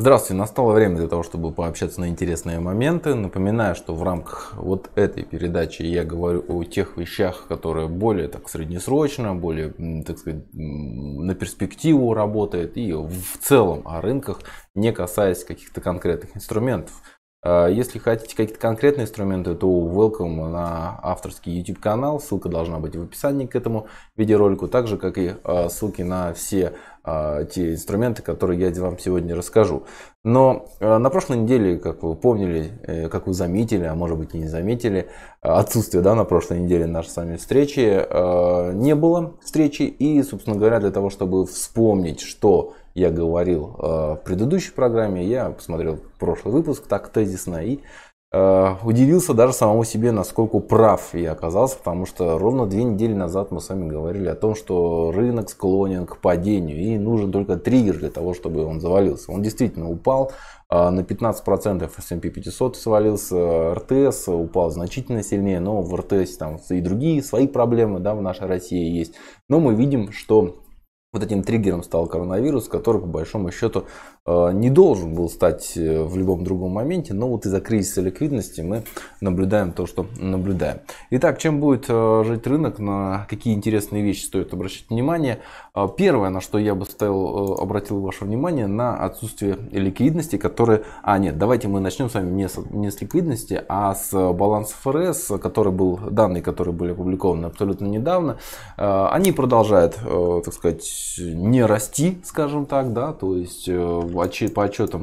Здравствуйте, настало время для того, чтобы пообщаться на интересные моменты. Напоминаю, что в рамках вот этой передачи я говорю о тех вещах, которые более так среднесрочно, более, так сказать, на перспективу работают и в целом о рынках, не касаясь каких-то конкретных инструментов. А, если хотите какие-то конкретные инструменты, то welcome на авторский YouTube канал. Ссылка должна быть в описании к этому видеоролику, так же как и а, ссылки на все а, те инструменты, которые я вам сегодня расскажу. Но э, на прошлой неделе, как вы помнили, э, как вы заметили, а может быть и не заметили, э, отсутствие да, на прошлой неделе нашей с вами встречи, не было встречи. И, собственно говоря, для того, чтобы вспомнить, что я говорил в предыдущей программе, я посмотрел прошлый выпуск так тезисно и Э, удивился даже самому себе, насколько прав я оказался, потому что ровно две недели назад мы с вами говорили о том, что рынок склонен к падению и нужен только триггер для того, чтобы он завалился. Он действительно упал э, на 15% S&P 500 свалился, РТС упал значительно сильнее, но в РТС там и другие свои проблемы да, в нашей России есть. Но мы видим, что вот этим триггером стал коронавирус, который, по большому счету, э, не должен был стать э, в любом другом моменте, но вот из-за кризиса ликвидности мы наблюдаем то, что наблюдаем. Итак, чем будет э, жить рынок, на какие интересные вещи стоит обращать внимание? Первое, на что я бы ставил, обратил ваше внимание, на отсутствие ликвидности, которые... А, нет, давайте мы начнем с вами не с, не с ликвидности, а с баланса ФРС, который был, данные, которые были опубликованы абсолютно недавно. Они продолжают, так сказать, Э, не расти, скажем так, да, то есть э, по отчетам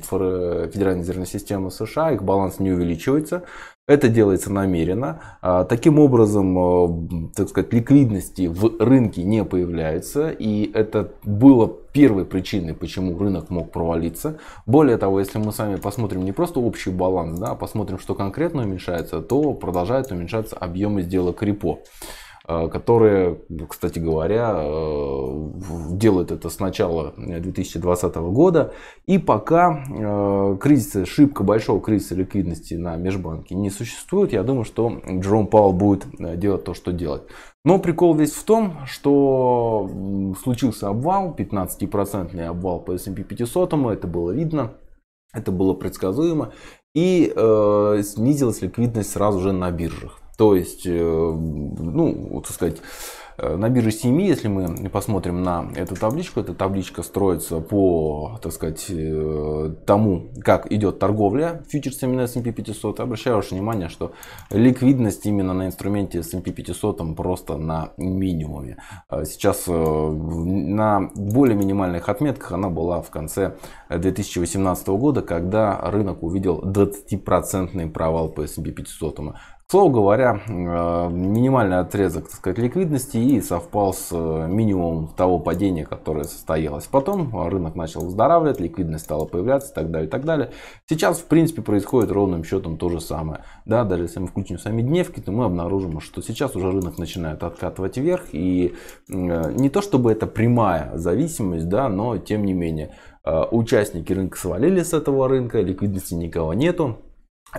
эм, Федеральной резервной системы США их баланс не увеличивается, это делается намеренно. А, таким образом, э, так сказать, ликвидности в рынке не появляется. И это было первой причиной, почему рынок мог провалиться. Более того, если мы сами посмотрим не просто общий баланс, да, а посмотрим, что конкретно уменьшается, то продолжают уменьшаться объемы сделок репо. А, которые, кстати говоря, а, делают это с начала 2020 э, года. И пока э, кризиса, шибко большого кризиса ликвидности на межбанке не существует, я думаю, что Джером Пауэлл будет э, делать то, что делать. Но прикол весь в том, что случился обвал, 15% процентный обвал по S&P 500, это было видно, это было предсказуемо, и э, снизилась ликвидность сразу же на биржах. То есть, э, ну, вот, так сказать, э, на бирже семьи, если мы посмотрим на эту табличку, эта табличка строится по, так сказать, э, тому, как идет торговля фьючерсами на S&P 500. Обращаю ваше внимание, что ликвидность именно на инструменте S&P 500 просто на минимуме. Сейчас на более минимальных отметках она была в конце 2018 года, когда рынок увидел 20% провал по S&P 500. Слово говоря, э, минимальный отрезок так сказать, ликвидности и совпал с э, минимумом того падения, которое состоялось. Потом рынок начал выздоравливать, ликвидность стала появляться и так далее, и так далее. Сейчас, в принципе, происходит ровным счетом то же самое. Да, даже если мы включим сами дневки, то мы обнаружим, что сейчас уже рынок начинает откатывать вверх. И э, не то чтобы это прямая зависимость, да, но тем не менее. Участники рынка свалили с этого рынка, ликвидности никого нету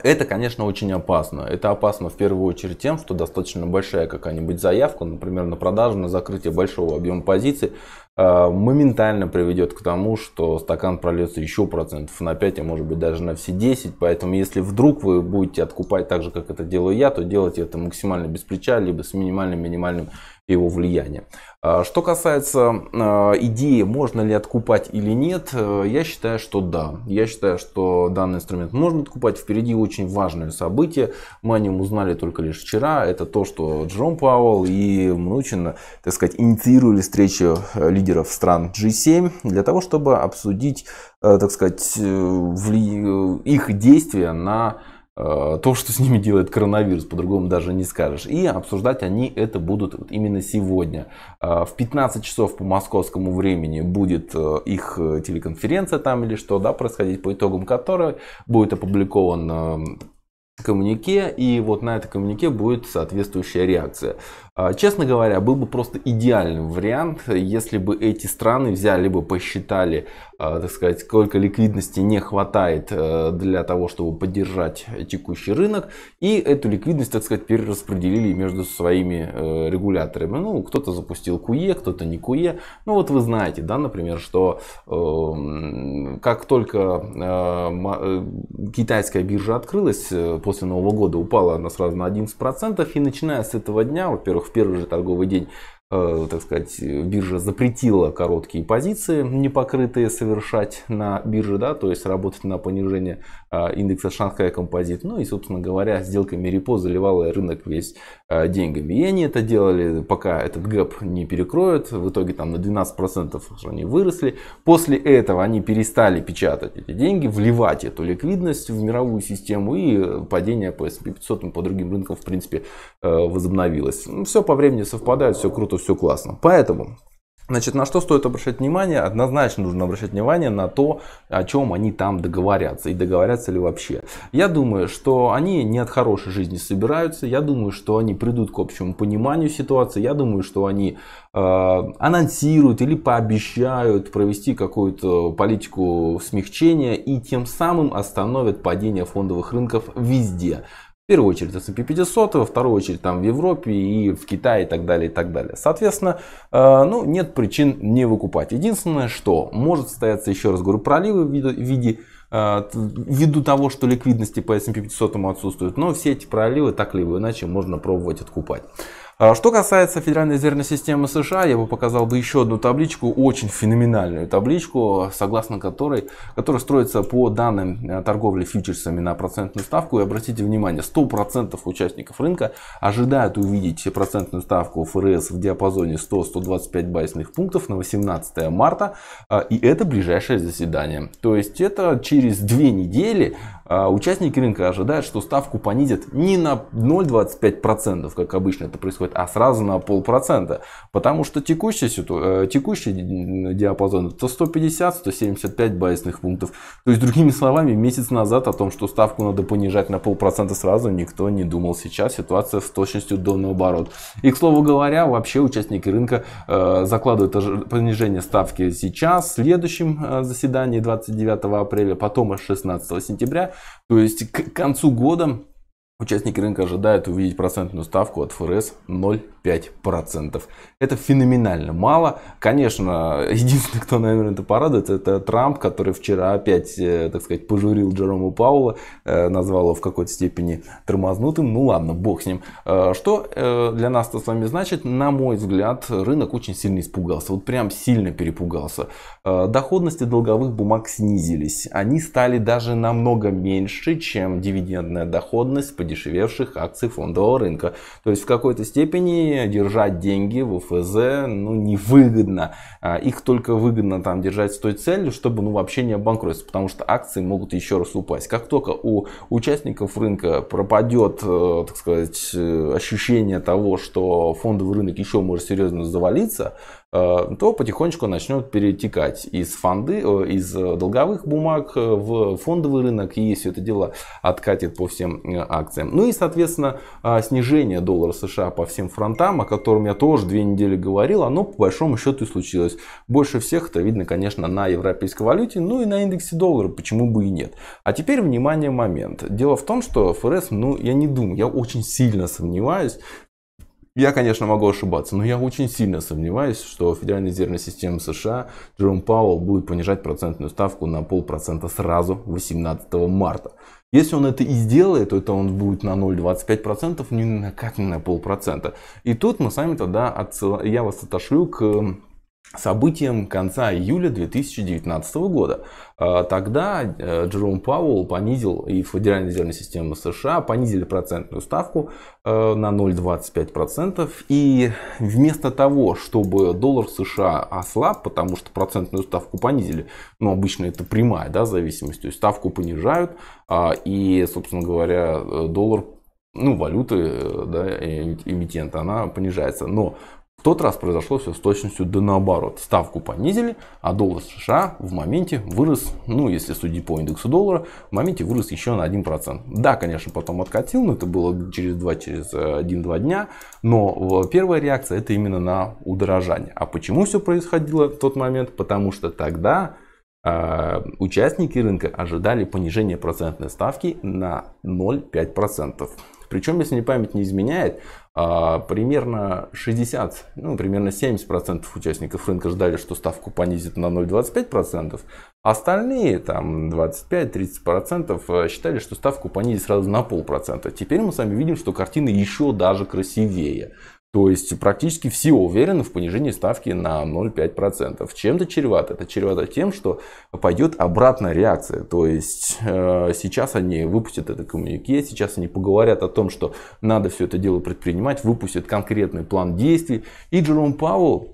это, конечно, очень опасно. Это опасно в первую очередь тем, что достаточно большая какая-нибудь заявка, например, на продажу, на закрытие большого объема позиций, Э, моментально приведет к тому, что стакан прольется еще процентов на 5, а может быть даже на все 10. Поэтому если вдруг вы будете откупать так же, как это делаю я, то делайте это максимально без плеча, либо с минимальным-минимальным его влиянием. Э, что касается э, идеи, можно ли откупать или нет, я считаю, что да. Я считаю, что данный инструмент можно откупать. Впереди очень важное событие. Мы о нем узнали только лишь вчера. Это то, что Джон Пауэлл и Мнучин, так сказать, инициировали встречу лидеров лидеров стран G7 для того, чтобы обсудить, э, так сказать, э, э, их действия на то, что с ними делает коронавирус, по-другому даже не скажешь. И обсуждать они это будут именно сегодня. В 15 часов по московскому времени будет их телеконференция там или что, да, происходить, по итогам которой будет опубликован коммунике, и вот на это коммунике будет соответствующая реакция. А, честно говоря, был бы просто идеальным вариант, если бы эти страны взяли бы, посчитали, а, так сказать, сколько ликвидности не хватает э, для того, чтобы поддержать текущий рынок, и эту ликвидность, так сказать, перераспределили между своими э, регуляторами. Ну, кто-то запустил КУЕ, кто-то не КУЕ. Ну, вот вы знаете, да, например, что эм, как только э, китайская биржа открылась после Нового года, упала она сразу на 11%, и начиная с этого дня, во-первых, в первый же торговый день так сказать, биржа запретила короткие позиции, непокрытые совершать на бирже, да, то есть работать на понижение индекса Шанхая Композит. Ну и, собственно говоря, сделками репо заливала рынок весь деньгами. И они это делали, пока этот гэп не перекроют. В итоге там на 12% они выросли. После этого они перестали печатать эти деньги, вливать эту ликвидность в мировую систему и падение по S&P 500 и по другим рынкам, в принципе, возобновилось. Все по времени совпадает, все круто, все классно. Поэтому Значит, на что стоит обращать внимание? Однозначно нужно обращать внимание на то, о чем они там договорятся и договорятся ли вообще. Я думаю, что они не от хорошей жизни собираются, я думаю, что они придут к общему пониманию ситуации, я думаю, что они э, анонсируют или пообещают провести какую-то политику смягчения и тем самым остановят падение фондовых рынков везде. В первую очередь S&P 500, во вторую очередь там в Европе и в Китае и так далее, и так далее. Соответственно, э, ну, нет причин не выкупать. Единственное, что может состояться, еще раз говорю, проливы в виде, в виде э, ввиду того, что ликвидности по S&P 500 отсутствуют, но все эти проливы так или иначе можно пробовать откупать. А что касается федеральной резервной системы США, я бы показал бы еще одну табличку, очень феноменальную табличку, согласно которой, которая строится по данным э, торговли фьючерсами на процентную ставку. И обратите внимание, 100% участников рынка ожидают увидеть процентную ставку ФРС в диапазоне 100-125 байсных пунктов на 18 марта. Э, и это ближайшее заседание. То есть это через две недели а участники рынка ожидают, что ставку понизят не на 0,25%, как обычно это происходит, а сразу на полпроцента. Потому что э, текущий, текущий диапазон это 150-175 базисных пунктов. То есть, другими словами, месяц назад о том, что ставку надо понижать на полпроцента сразу, никто не думал. Сейчас ситуация с точностью до наоборот. И, к слову говоря, вообще участники рынка э, закладывают понижение ставки сейчас, в следующем э, заседании 29 апреля, потом 16 сентября то есть к концу года Участники рынка ожидают увидеть процентную ставку от ФРС 0,5%. Это феноменально мало. Конечно, единственный, кто, наверное, это порадует, это Трамп, который вчера опять, э, так сказать, пожурил Джерома Паула, э, назвал его в какой-то степени тормознутым. Ну ладно, бог с ним. Э, что для нас-то с вами значит? На мой взгляд, рынок очень сильно испугался. Вот прям сильно перепугался. Доходности долговых бумаг снизились. Они стали даже намного меньше, чем дивидендная доходность подешевевших акций фондового рынка. То есть в какой-то степени держать деньги в УФЗ ну, невыгодно. А, их только выгодно там держать с той целью, чтобы ну, вообще не обанкротиться, потому что акции могут еще раз упасть. Как только у участников рынка пропадет, э, так сказать, э, ощущение того, что фондовый рынок еще может серьезно завалиться, Э, то потихонечку начнет перетекать из фонды, э, из э, долговых бумаг в фондовый рынок и все это дело откатит по всем акциям. Ну и, соответственно, снижение доллара США по всем фронтам, о котором я тоже две недели говорил, оно по большому счету и случилось. Больше всех это видно, конечно, на европейской валюте, ну и на индексе доллара, почему бы и нет. А теперь, внимание, момент. Дело в том, что ФРС, ну, я не думаю, я очень сильно сомневаюсь, я, конечно, могу ошибаться, но я очень сильно сомневаюсь, что Федеральная резервная система США Джером Пауэлл будет понижать процентную ставку на полпроцента сразу 18 марта. Если он это и сделает, то это он будет на 0,25%, ни на как не на полпроцента. И тут мы сами тогда отсыл... я вас отошлю к событием конца июля 2019 года. А, тогда э, Джером Пауэлл понизил, и Федеральная резервная система США понизили процентную ставку э, на 0,25%. И вместо того, чтобы доллар США ослаб, потому что процентную ставку понизили, ну обычно это прямая да, зависимость, то есть ставку понижают, а, и, собственно говоря, э, доллар ну, валюты да, эмитента, она понижается. Но в тот раз произошло все с точностью да наоборот. Ставку понизили, а доллар США в моменте вырос, ну если судить по индексу доллара, в моменте вырос еще на 1%. Да, конечно, потом откатил, но это было через 2-1-2 через 1-2 э, дня, но э, первая реакция это именно на удорожание. А почему все происходило в тот момент? Потому что тогда Э, участники рынка ожидали понижения процентной ставки на 0,5%. Причем, если не память не изменяет, э, примерно 60, ну, примерно 70% участников рынка ждали, что ставку понизит на 0,25%. Остальные, там, 25-30% э, считали, что ставку понизит сразу на полпроцента. Теперь мы с вами видим, что картина еще даже красивее. То есть практически все уверены в понижении ставки на 0,5%. Чем это чревато? Это чревато тем, что пойдет обратная реакция. То есть э, сейчас они выпустят это коммунике, сейчас они поговорят о том, что надо все это дело предпринимать, выпустят конкретный план действий. И Джером Пауэлл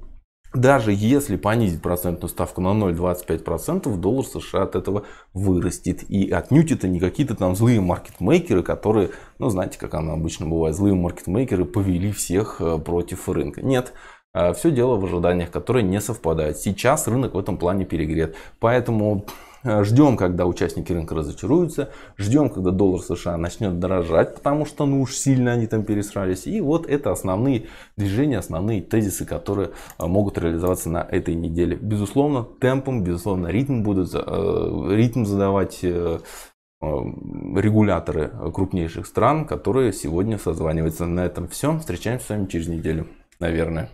даже если понизить процентную ставку на 0,25%, доллар США от этого вырастет. И отнюдь это не какие-то там злые маркетмейкеры, которые, ну знаете, как оно обычно бывает, злые маркетмейкеры повели всех э, против рынка. Нет, э, все дело в ожиданиях, которые не совпадают. Сейчас рынок в этом плане перегрет. Поэтому Э, ждем, когда участники рынка разочаруются, ждем, когда доллар США начнет дорожать, потому что ну уж сильно они там пересрались. И вот это основные движения, основные тезисы, которые э, могут реализоваться на этой неделе. Безусловно, темпом, безусловно, ритм будут, э, ритм задавать регуляторы крупнейших стран, которые сегодня созваниваются. На этом все. Встречаемся с вами через неделю, наверное.